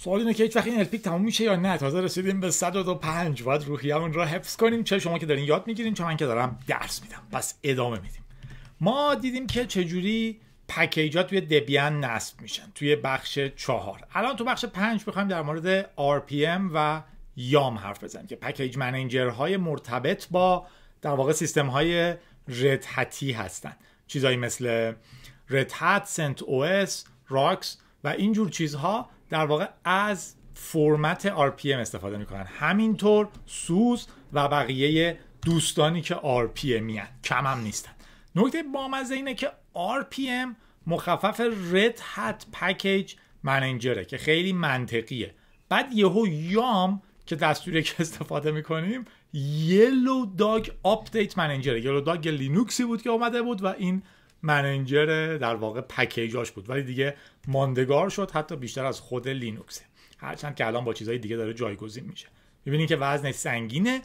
سوال اینه که هیچ وقت این الپیک تموم میشه یا نه تازه رسیدیم به 105 باید اون را حفظ کنیم چه شما که دارین یاد میگیرین چه من که دارم درس میدم پس ادامه میدیم ما دیدیم که چجوری ها توی دبیان نصب میشن توی بخش چهار الان تو بخش پنج میخوایم در مورد RPM و یام حرف بزنیم که پکیج منیجر های مرتبط با در واقع سیستم های رد هتی چیزایی مثل رد سنت او اس راکس و اینجور چیزها در واقع از فرمت RPM استفاده میکنن همینطور سوز و بقیه دوستانی که RPM میان کم هم نیستن نکته بامزه اینه که RPM مخفف Red Hat Package Manager که خیلی منطقیه بعد یهو یام که دستوری که استفاده میکنیم یلو داگ آپدیت منیجر یلو داگ لینوکسی بود که اومده بود و این منجر در واقع پکیجاش بود ولی دیگه ماندگار شد حتی بیشتر از خود لینوکسه هرچند که الان با چیزهای دیگه داره جایگزین میشه میبینید که وزن سنگینه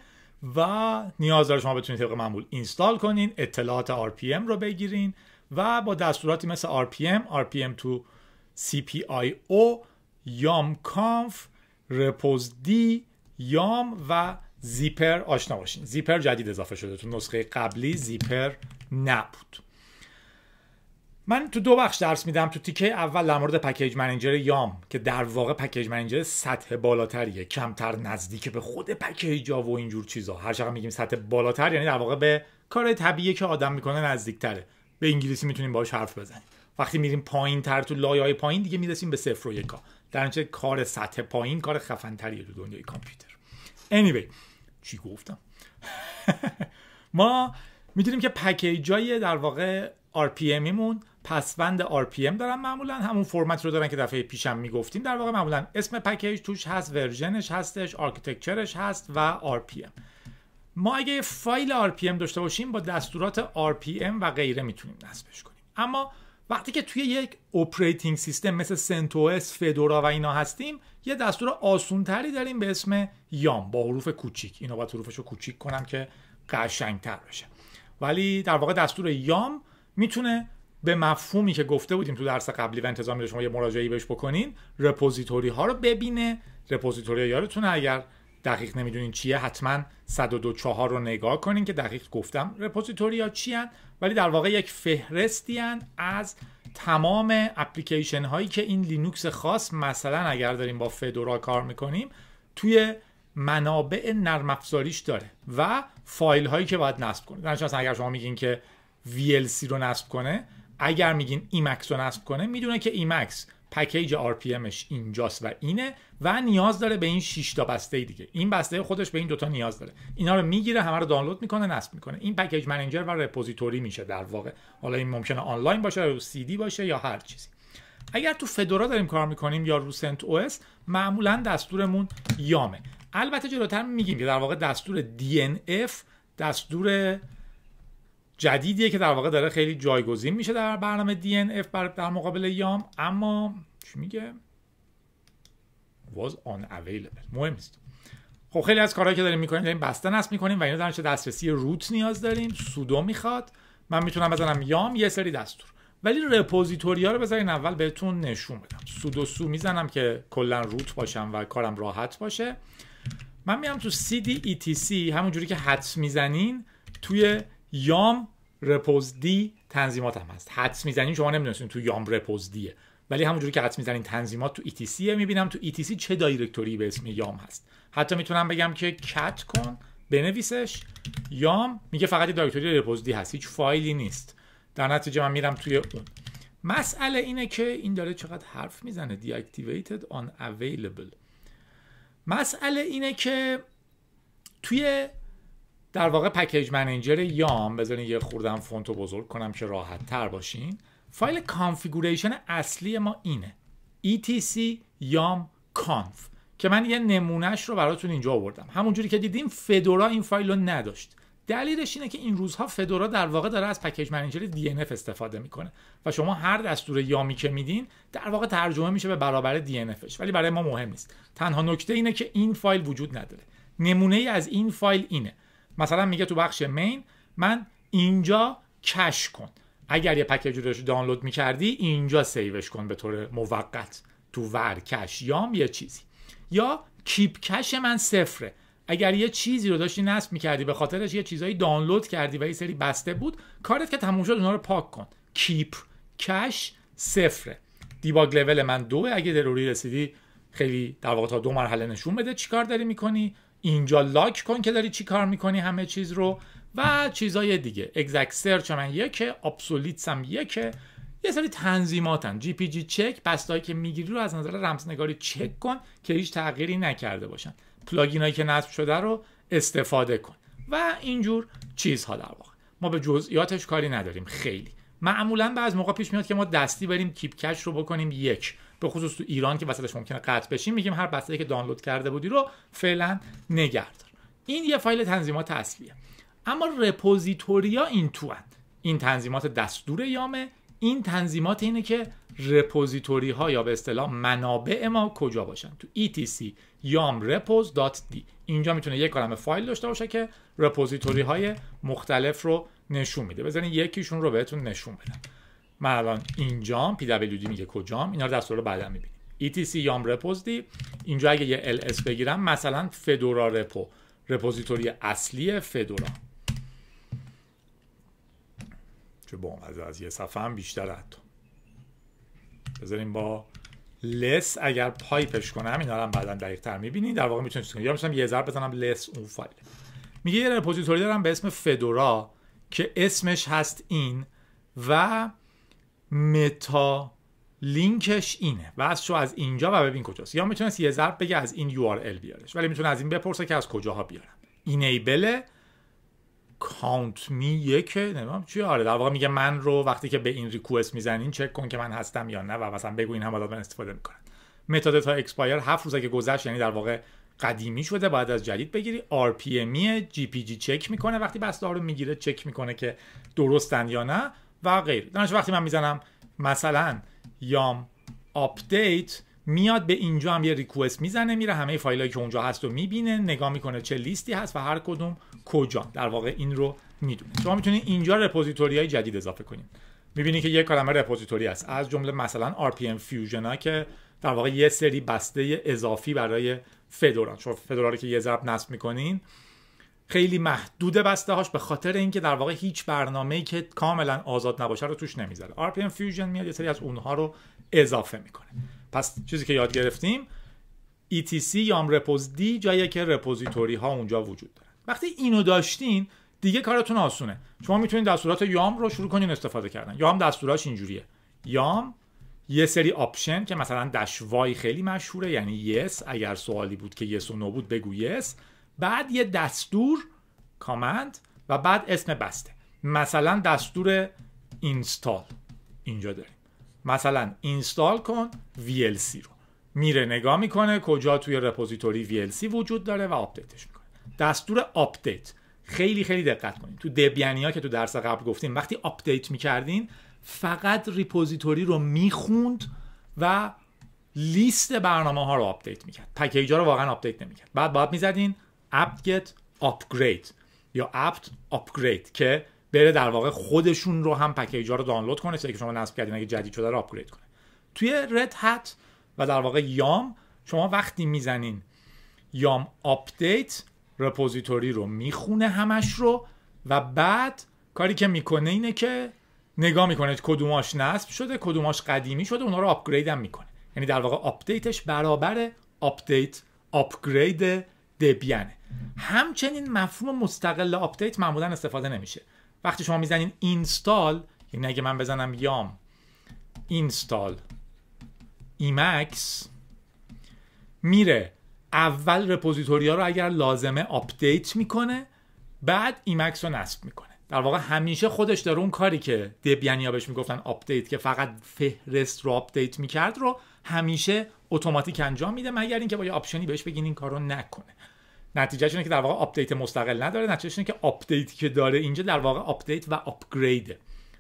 و نیاز داره شما بتونید طبق معمول اینستال کنین اطلاعات RPM رو بگیرین و با دستوراتی مثل RPM, RPM تو CPIO, یام کانف رپوز دی یام و زیپر آشنا باشین زیپر جدید اضافه شده تو نسخه قبلی زیپر نبود من تو دو بخش درس میدم تو تیکه اول در مورد پکیج منیجر یام که در واقع پکیج منیجر سطح بالاتریه کمتر نزدیک به خود پکیج ها و اینجور چیزا هر چقدر میگیم سطح بالاتر یعنی در واقع به کار طبیعی که آدم میکنه نزدیکتره به انگلیسی میتونیم باش حرف بزنیم وقتی میریم پایین تر تو لایه های پایین دیگه میرسیم به صفر و یکا در اینچه کار سطح پایین کار خفن تریه تو دنیای کامپیوتر anyway چی گفتم ما میدونیم که پکیجای در واقع RPM مون پسوند RPM دارن معمولا همون فرمت رو دارن که دفعه پیشم میگفتیم در واقع معمولا اسم پکیج توش هست ورژنش هستش آرکیتکچرش هست و RPM ما اگه فایل RPM داشته باشیم با دستورات RPM و غیره میتونیم نصبش کنیم اما وقتی که توی یک اپراتینگ سیستم مثل اس فدورا و اینا هستیم یه دستور آسونتری داریم به اسم یام با حروف کوچیک اینو با حروفش رو کوچیک کنم که قشنگتر بشه ولی در واقع دستور یام میتونه به مفهومی که گفته بودیم تو درس قبلی و انتظار میده شما یه مراجعه بهش بکنین رپوزیتوری ها رو ببینه رپوزیتوری یادتونه اگر دقیق نمیدونین چیه حتما 124 رو نگاه کنین که دقیق گفتم رپوزیتوری ها چی ولی در واقع یک فهرستی از تمام اپلیکیشن هایی که این لینوکس خاص مثلا اگر داریم با فدورا کار میکنیم توی منابع نرم افزاریش داره و فایل هایی که باید نصب کنه مثلا اگر شما میگین که VLC رو نصب کنه اگر میگین ایمکس رو نصب کنه میدونه که ایمکس پکیج آر پی اینجاست و اینه و نیاز داره به این 6 تا بسته دیگه این بسته خودش به این دوتا نیاز داره اینا رو میگیره همه رو دانلود میکنه نصب میکنه این پکیج منیجر و رپوزیتوری میشه در واقع حالا این ممکنه آنلاین باشه یا سی دی باشه یا هر چیزی اگر تو فدورا داریم کار میکنیم یا رو سنت او اس معمولا دستورمون یامه البته جلوتر میگیم که در واقع دستور DNF دستور جدیدیه که در واقع داره خیلی جایگزین میشه در برنامه اف بر در مقابل یام اما چی میگه was unavailable مهم نیست خب خیلی از کارهایی که داریم میکنیم داریم بسته نصب میکنیم و اینا در دسترسی روت نیاز داریم سودو میخواد من میتونم بزنم یام یه سری دستور ولی ها رو بذارین اول بهتون نشون بدم سودو سو میزنم که کلا روت باشم و کارم راحت باشه من میام تو cd etc همونجوری که حدس میزنین توی یام رپوزدی تنظیمات هم هست حدس میزنین شما نمیدونستین تو یام رپوزدیه ولی همونجوری که حدس میزنین تنظیمات تو ETC میبینم تو ETC چه دایرکتوری به اسم یام هست حتی میتونم بگم که کت کن بنویسش یام میگه فقط یه دایرکتوری رپوزدی هست هیچ فایلی نیست در نتیجه من میرم توی اون مسئله اینه که این داره چقدر حرف میزنه deactivated on available مسئله اینه که توی در واقع پکیج منیجر یام بذارین یه خوردم فونتو بزرگ کنم که راحت تر باشین فایل کانفیگوریشن اصلی ما اینه etc یام کانف که من یه نمونهش رو براتون اینجا آوردم همونجوری که دیدیم فدورا این فایل رو نداشت دلیلش اینه که این روزها فدورا در واقع داره از پکیج منیجر DNF استفاده میکنه و شما هر دستور یامی که میدین در واقع ترجمه میشه به برابر DNFش ولی برای ما مهم نیست تنها نکته اینه که این فایل وجود نداره نمونه ای از این فایل اینه مثلا میگه تو بخش مین من اینجا کش کن اگر یه پکیج رو دانلود میکردی اینجا سیوش کن به طور موقت تو ور کش یام یه چیزی یا کیپ کش من صفره اگر یه چیزی رو داشتی نصب میکردی به خاطرش یه چیزایی دانلود کردی و یه سری بسته بود کارت که تموم شد اونا رو پاک کن کیپ کش صفره دیباگ لول من دوه اگه دروری رسیدی خیلی در واقع تا دو مرحله نشون بده چیکار داری میکنی اینجا لاک کن که داری چی کار میکنی همه چیز رو و چیزای دیگه exact search من یکه obsolete هم یکه یه سری تنظیماتن جی پی جی چک بستایی که میگیری رو از نظر رمزنگاری چک کن که هیچ تغییری نکرده باشن هایی که نصب شده رو استفاده کن و اینجور چیزها در واقع ما به جزئیاتش کاری نداریم خیلی معمولا بعض موقع پیش میاد که ما دستی بریم کش رو بکنیم یک به خصوص تو ایران که وسطش ممکنه قطع بشیم میگیم هر بسته که دانلود کرده بودی رو فعلا نگهدار این یه فایل تنظیمات اصلیه اما رپوزیتوریا این تو این تنظیمات دستور یامه این تنظیمات اینه که رپوزیتوری ها یا به اصطلاح منابع ما کجا باشن تو etc یام repos.d اینجا میتونه یک کلمه فایل داشته باشه که رپوزیتوری های مختلف رو نشون میده بزنین یکیشون رو بهتون نشون بدم من الان اینجام پی دبلیو دی میگه کجام اینا رو در سوره بعدا میبینیم ETC یام رپوزدی اینجا اگه یه LS بگیرم مثلا فدورا رپو رپوزیتوری اصلی فدورا چه بون از یه صفحه هم بیشتر حتی بذاریم با لس اگر پایپش کنم اینا رو هم بعدا دقیق تر میبینی در واقع میتونید یا میتونم یه ضرب بزنم لس اون فایل میگه یه رپوزیتوری دارم به اسم فدورا که اسمش هست این و متا لینکش اینه و شو از اینجا و ببین کجاست یا میتونست یه ضرب بگه از این URL بیارش ولی میتونه از این بپرسه که از کجاها بیارم اینیبل کانت می یک نمیدونم چی آره در واقع میگه من رو وقتی که به این ریکوست میزنین چک کن که من هستم یا نه و مثلا بگو این هم من استفاده میکنن متد تا اکسپایر هفت روزه که گذشت یعنی در واقع قدیمی شده باید از جدید بگیری آر پی جی پی جی چک میکنه وقتی بس رو میگیره چک میکنه که درستن یا نه و دانش وقتی من میزنم مثلا یام آپدیت میاد به اینجا هم یه ریکوست میزنه میره همه فایلایی که اونجا هست رو میبینه نگاه میکنه چه لیستی هست و هر کدوم کجا در واقع این رو میدونه شما میتونید اینجا رپوزیتوری های جدید اضافه کنید میبینید که یک کلمه رپوزیتوری هست از جمله مثلا RPM Fusion ها که در واقع یه سری بسته اضافی برای فدورا چون فدورا رو که یه ضرب نصب میکنین خیلی محدود بسته هاش به خاطر اینکه در واقع هیچ برنامه‌ای که کاملا آزاد نباشه رو توش نمیذاره RPM Fusion میاد یه سری از اونها رو اضافه میکنه پس چیزی که یاد گرفتیم ETC یا رپوز دی جایی که رپوزیتوری ها اونجا وجود دارن وقتی اینو داشتین دیگه کارتون آسونه شما میتونید دستورات یام رو شروع کنین استفاده کردن یام دستوراش اینجوریه یام یه سری آپشن که مثلا دشوای خیلی مشهوره یعنی یس اگر سوالی بود که یس و نو بود بگو یس بعد یه دستور کامند و بعد اسم بسته مثلا دستور اینستال اینجا داریم مثلا اینستال کن VLC رو میره نگاه میکنه کجا توی رپوزیتوری VLC وجود داره و آپدیتش میکنه دستور آپدیت خیلی خیلی دقت کنید تو دبیانی ها که تو درس قبل گفتیم وقتی آپدیت میکردین فقط ریپوزیتوری رو میخوند و لیست برنامه ها رو آپدیت میکرد پکیج ها رو واقعا آپدیت نمیکرد بعد باید میزدین apt-get upgrade یا apt upgrade که بره در واقع خودشون رو هم پکیج ها رو دانلود کنه تا که شما نصب کردین اگه جدید شده رو آپگرید کنه توی رد هات و در واقع یام شما وقتی میزنین یام آپدیت رپوزیتوری رو میخونه همش رو و بعد کاری که میکنه اینه که نگاه میکنه کدوماش نصب شده کدوماش قدیمی شده اونها رو آپگرید هم میکنه یعنی در واقع آپدیتش برابر آپدیت آپگرید همچنین مفهوم مستقل آپدیت معمولا استفاده نمیشه وقتی شما میزنین اینستال یعنی اگه من بزنم یام اینستال ایمکس میره اول رپوزیتوریا رو اگر لازمه اپدیت میکنه بعد ایمکس رو نصب میکنه در واقع همیشه خودش داره اون کاری که دبیانیا بهش میگفتن اپدیت که فقط فهرست رو آپدیت میکرد رو همیشه اتوماتیک انجام میده مگر اینکه با یه آپشنی بهش بگین این کار نکنه نتیجهش اینه که در واقع آپدیت مستقل نداره نتیجهش اینه که آپدیتی که داره اینجا در واقع آپدیت و آپگرید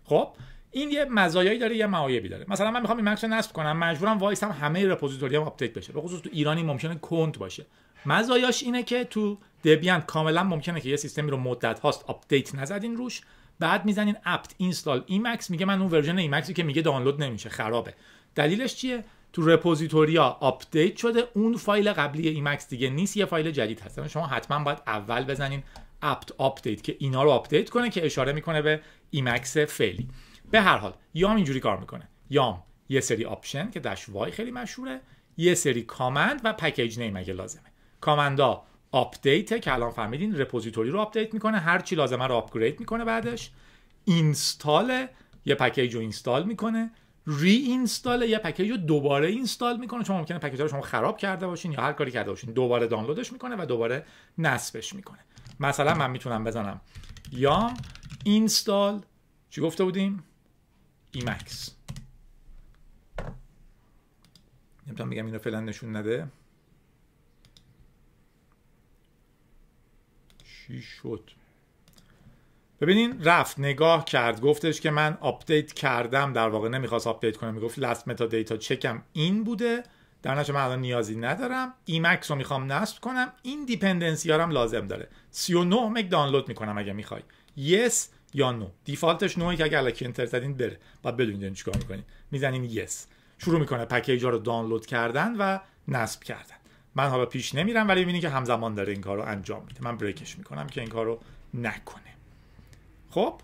خب این یه مزایایی داره یه معایبی داره مثلا من میخوام این مکس نصب کنم مجبورم وایسم همه رپوزیتوری هم آپدیت بشه به خصوص تو ایرانی ممکنه کنت باشه مزایاش اینه که تو دبیان کاملا ممکنه که یه سیستمی رو مدت هاست آپدیت نزدین روش بعد میزنین apt اینستال ایمکس میگه من اون ورژن ایمکسی که میگه دانلود نمیشه خرابه دلیلش چیه تو رپوزیتوریا آپدیت شده اون فایل قبلی ایمکس دیگه نیست یه فایل جدید هست شما حتما باید اول بزنین اپت آپدیت که اینا رو آپدیت کنه که اشاره میکنه به ایمکس فعلی به هر حال یام اینجوری کار میکنه یام یه سری آپشن که داش وای خیلی مشهوره یه سری کامند و پکیج نیم اگه لازمه کامندا آپدیت که الان فهمیدین رپوزیتوری رو آپدیت میکنه هر چی لازمه رو آپگرید میکنه بعدش اینستال یه پکیج رو اینستال میکنه ری اینستال یا پکیج رو دوباره اینستال میکنه چون ممکنه پکیج رو شما خراب کرده باشین یا هر کاری کرده باشین دوباره دانلودش میکنه و دوباره نصبش میکنه مثلا من میتونم بزنم یا اینستال چی گفته بودیم ایمکس نمیتونم بگم اینو فعلا نشون نده چی شد ببینین رفت نگاه کرد گفتش که من آپدیت کردم در واقع نمیخواست آپدیت کنم میگفت لست متا دیتا چکم این بوده در نشه من الان نیازی ندارم ایمکس رو میخوام نصب کنم این دیپندنسی هم لازم داره 39 مگ دانلود میکنم اگه میخوای یس یا نو دیفالتش نوعی که اگه الکی انتر بره بعد بدونید چیکار میکنین میزنین یس شروع میکنه پکیج ها رو دانلود کردن و نصب کردن من حالا پیش نمیرم ولی میبینید که همزمان داره این کار رو انجام میده من بریکش میکنم که این کارو نکنه خب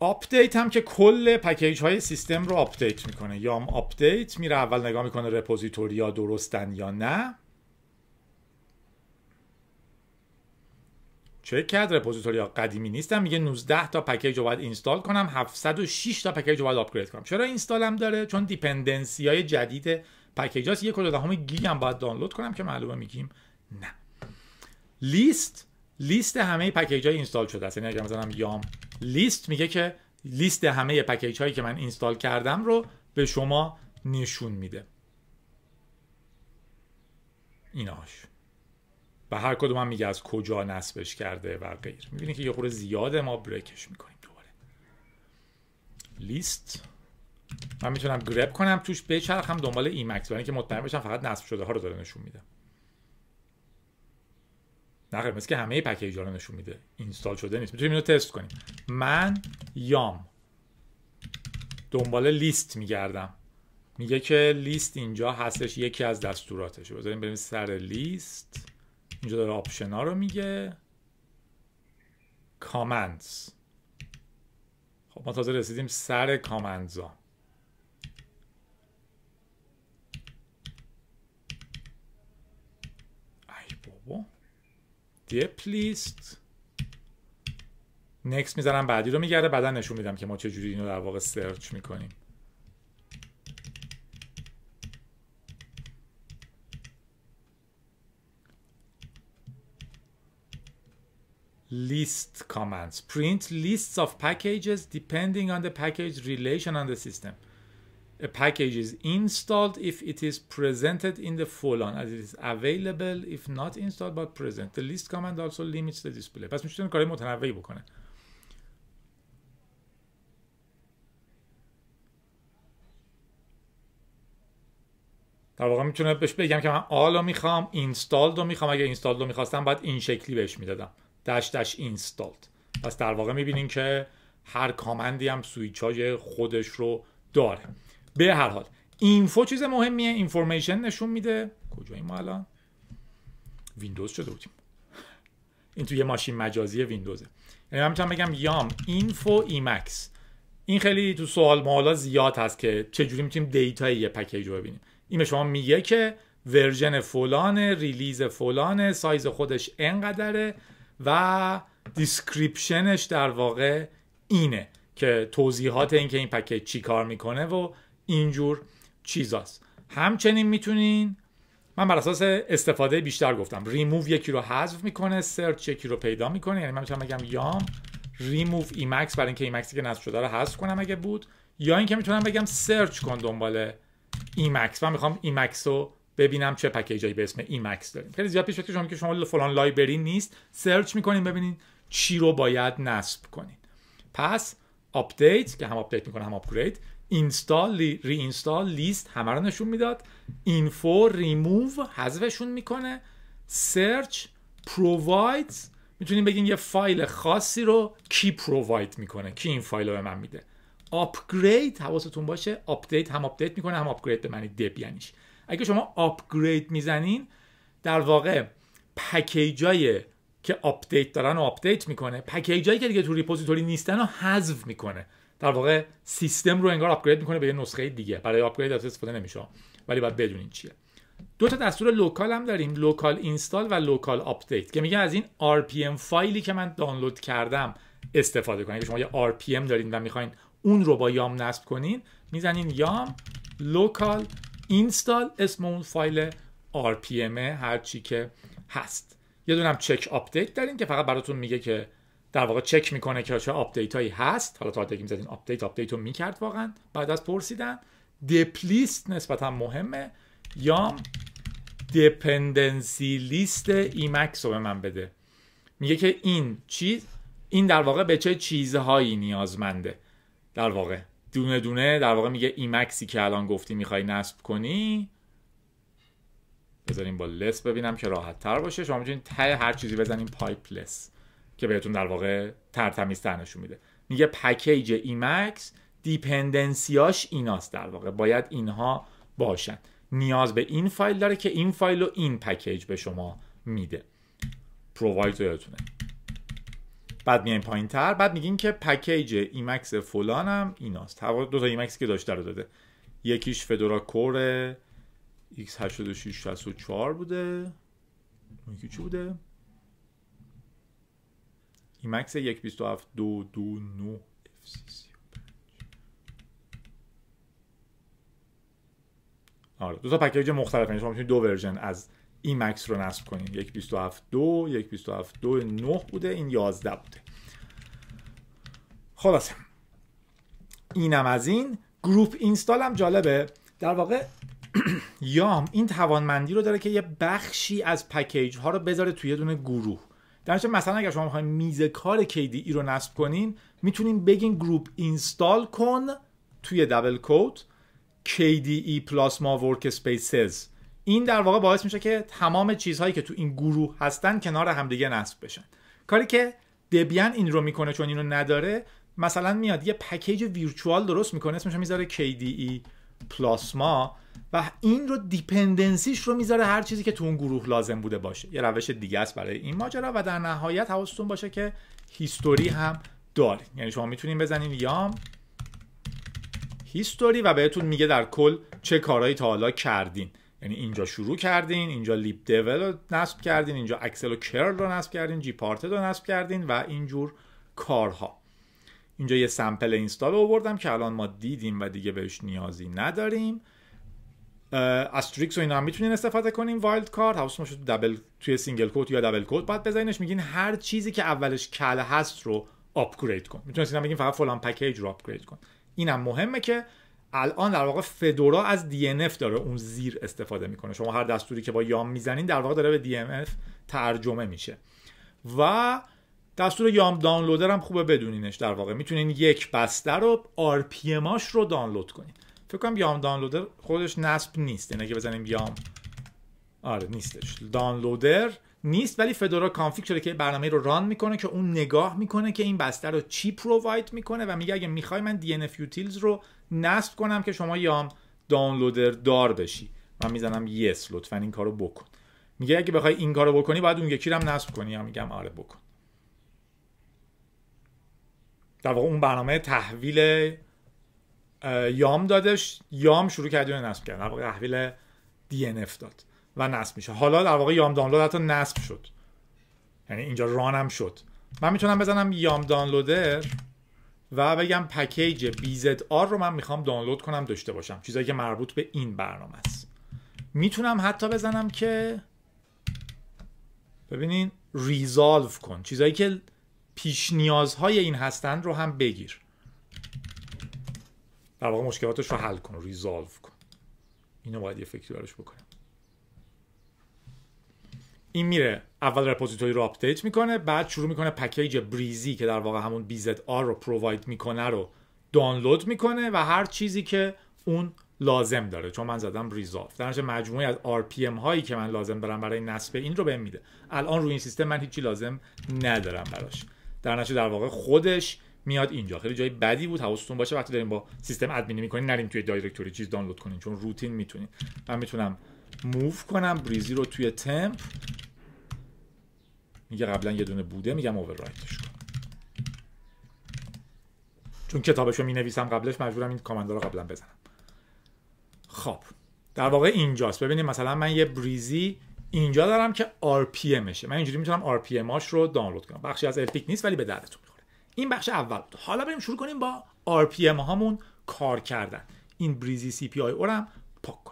آپدیت هم که کل پکیج های سیستم رو آپدیت میکنه یام آپدیت میره اول نگاه میکنه ها درستن یا نه چک کرد ها قدیمی نیستم میگه 19 تا پکیج رو باید اینستال کنم 706 تا پکیج رو باید آپگرید کنم چرا اینستال هم داره چون دیپندنسی های جدید پکیج هاست یک کل دهم گیگ هم باید دانلود کنم که معلومه میگیم نه لیست لیست همه پکیج های اینستال شده است یعنی اگر مثلا یام لیست میگه که لیست همه پکیج هایی که من اینستال کردم رو به شما نشون میده ایناش به هر کدوم هم میگه از کجا نصبش کرده و غیر میبینید که یه خورده زیاده ما بریکش میکنیم دوباره لیست من میتونم گرب کنم توش بچرخم دنبال ایمکس برای که مطمئن بشم فقط نصب شده ها رو داره نشون میده نه قرمز که همه پکیج رو نشون میده اینستال شده نیست میتونیم اینو تست کنیم من یام دنبال لیست میگردم میگه که لیست اینجا هستش یکی از دستوراتش بذاریم بریم سر لیست اینجا داره آپشن ها رو میگه کامنتس خب ما تازه رسیدیم سر کامندز گپ لیست نکس میزنم بعدی رو میگرده بعدا نشون میدم که ما چه جوری اینو در واقع سرچ میکنیم list commands print lists of packages depending on the package relation on the system a package is installed if it is presented in the full-on as it is available if not installed but present the list command also limits the display پس میتونه کاری متنوعی بکنه در واقع میتونه بهش بگم که من آلو میخوام installed رو میخوام اگه installed رو میخواستم باید این شکلی بهش میدادم dash dash installed پس در واقع میبینین که هر کامندی هم سویچ های خودش رو داره به هر حال اینفو چیز مهمیه اینفورمیشن نشون میده کجاییم ما الان ویندوز شده بودیم این توی ماشین مجازی ویندوزه یعنی من میتونم بگم یام اینفو ایمکس این خیلی تو سوال مالا زیاد هست که چجوری میتونیم دیتای یه پکیج رو ببینیم این به شما میگه که ورژن فلان ریلیز فلان سایز خودش انقدره و دیسکریپشنش در واقع اینه که توضیحات اینکه این پکیج چی کار میکنه و اینجور چیزاست همچنین میتونین من بر اساس استفاده بیشتر گفتم ریموو یکی رو حذف میکنه سرچ یکی رو پیدا میکنه یعنی من میتونم بگم یام ریموو ایمکس برای اینکه ایمکسی که نصب شده رو حذف کنم اگه بود یا اینکه میتونم بگم سرچ کن دنبال ایمکس من میخوام ایمکس رو ببینم چه پکیجایی به اسم ایمکس داریم خیلی زیاد پیش که شما که شما فلان لایبرری نیست سرچ میکنین ببینین چی رو باید نصب کنین پس آپدیت که هم آپدیت میکنه هم آپگرید اینستال ری اینستال لیست همه نشون میداد اینفو ریموو حذفشون میکنه سرچ پروواید میتونیم بگیم یه فایل خاصی رو کی پروواید میکنه کی این فایل رو به من میده آپگرید حواستون باشه آپدیت هم آپدیت میکنه هم آپگرید به معنی دب یعنیش اگه شما آپگرید میزنین در واقع پکیجای که آپدیت دارن و آپدیت میکنه پکیجایی که دیگه تو ریپوزیتوری نیستن رو حذف میکنه در واقع سیستم رو انگار آپگرید میکنه به یه نسخه دیگه برای آپگرید از استفاده نمیشه ولی باید بدونین چیه دو تا دستور لوکال هم داریم لوکال اینستال و لوکال آپدیت که میگه از این RPM فایلی که من دانلود کردم استفاده کنید شما یه RPM دارین و میخواین اون رو با یام نصب کنین میزنین یام لوکال اینستال اسم اون فایل RPM هر چی که هست یه دونم چک آپدیت داریم که فقط براتون میگه که در واقع چک میکنه که چه آپدیت هایی هست حالا تا دیگه میزدین آپدیت آپدیت رو میکرد واقعا بعد از پرسیدن دپلیست نسبتا مهمه یا دپندنسی لیست ایمکس رو به من بده میگه که این چیز این در واقع به چه چیزهایی نیازمنده در واقع دونه دونه در واقع میگه ایمکسی که الان گفتی میخوای نصب کنی بذاریم با لس ببینم که راحت تر باشه شما میتونید ته هر چیزی بزنیم پایپ لس که بهتون در واقع ترتمیزتر نشون میده میگه پکیج ایمکس دیپندنسیاش ایناست در واقع باید اینها باشن نیاز به این فایل داره که این فایل و این پکیج به شما میده پروواید رو بعد میایم پایین تر بعد میگین که پکیج ایمکس فلان هم ایناست دو تا ایمکس که داشته رو داده یکیش فدورا کور x8664 بوده یکی چی بوده ایمکس یک بیست و هفت دو دو نو آره دو تا پکیج مختلف یعنی شما میتونید دو ورژن از ایمکس رو نصب کنید یک بیست و دو یک بیست دو نو بوده این یازده بوده خلاصه اینم از این گروپ اینستال هم جالبه در واقع یام این توانمندی رو داره که یه بخشی از پکیج ها رو بذاره توی یه دونه گروه در مثلا اگر شما میخواین میز کار KDE رو نصب کنین میتونین بگین گروپ اینستال کن توی دبل کوت KDE پلاسما ورک این در واقع باعث میشه که تمام چیزهایی که تو این گروه هستن کنار همدیگه نصب بشن کاری که دبیان این رو میکنه چون اینو نداره مثلا میاد یه پکیج ویرچوال درست میکنه اسمش میذاره KDE پلاسما و این رو دیپندنسیش رو میذاره هر چیزی که تو اون گروه لازم بوده باشه یه روش دیگه است برای این ماجرا و در نهایت حواستون باشه که هیستوری هم دارین یعنی شما میتونین بزنین یام هیستوری و بهتون میگه در کل چه کارهایی تا حالا کردین یعنی اینجا شروع کردین اینجا لیپ دول رو نصب کردین اینجا اکسل و کرل رو نصب کردین جی پارت رو نصب کردین و اینجور کارها اینجا یه سمپل اینستال آوردم که الان ما دیدیم و دیگه بهش نیازی نداریم استریکس و اینا هم میتونین استفاده کنین وایلد کارت حواستون باشه توی سینگل کوت یا دبل کوت بعد بزنینش میگین هر چیزی که اولش کل هست رو آپگرید کن میتونین هم بگین فقط فلان پکیج رو آپگرید کن اینم مهمه که الان در واقع فدورا از DNF داره اون زیر استفاده میکنه شما هر دستوری که با یام میزنین در واقع داره به DNF ترجمه میشه و دستور یام دانلودر هم خوبه بدونینش در واقع میتونین یک بسته رو آر رو دانلود کنین فکر کنم یام دانلودر خودش نصب نیست یعنی اگه بزنیم یام آره نیستش دانلودر نیست ولی فدورا کانفیگ شده که برنامه رو ران میکنه که اون نگاه میکنه که این بسته رو چی پروواید میکنه و میگه اگه میخوای من DNF یوتیلز رو نصب کنم که شما یام دانلودر دار بشی من میزنم یس yes, لطفا این کارو بکن میگه اگه بخوای این کارو بکنی باید اون یکی رو هم نصب کنی یا میگم آره بکن در اون برنامه تحویل یام دادش یام شروع کرد اینو نصب کرد در واقع ان اف داد و نصب میشه حالا در واقع یام دانلود حتی نصب شد یعنی اینجا رانم شد من میتونم بزنم یام دانلودر و بگم پکیج آر رو من میخوام دانلود کنم داشته باشم چیزایی که مربوط به این برنامه است میتونم حتی بزنم که ببینین ریزالف کن چیزایی که پیش نیازهای این هستند رو هم بگیر در واقع مشکلاتش رو حل کن ریزالو کن اینو باید یه فکری براش بکنم این میره اول رپوزیتوری رو آپدیت میکنه بعد شروع میکنه پکیج بریزی که در واقع همون آر رو پروواید میکنه رو دانلود میکنه و هر چیزی که اون لازم داره چون من زدم ریزالف در مجموعه از RPM هایی که من لازم دارم برای نصب این رو بهم میده الان روی این سیستم من هیچی لازم ندارم براش در نتیجه در واقع خودش میاد اینجا خیلی جای بدی بود حواستون باشه وقتی داریم با سیستم ادمینی میکنین نریم توی دایرکتوری چیز دانلود کنین چون روتین میتونین من میتونم موو کنم بریزی رو توی تمپ میگه قبلا یه دونه بوده میگم اووررایتش کنم چون کتابش رو مینویسم قبلش مجبورم این کامندا رو قبلا بزنم خب در واقع اینجاست ببینید مثلا من یه بریزی اینجا دارم که RPMشه من اینجوری میتونم RPMاش رو دانلود کنم بخشی از الپیک نیست ولی به دردتون این بخش اول بود حالا بریم شروع کنیم با RPM هامون کار کردن این بریزی CPI او آی اورم پاک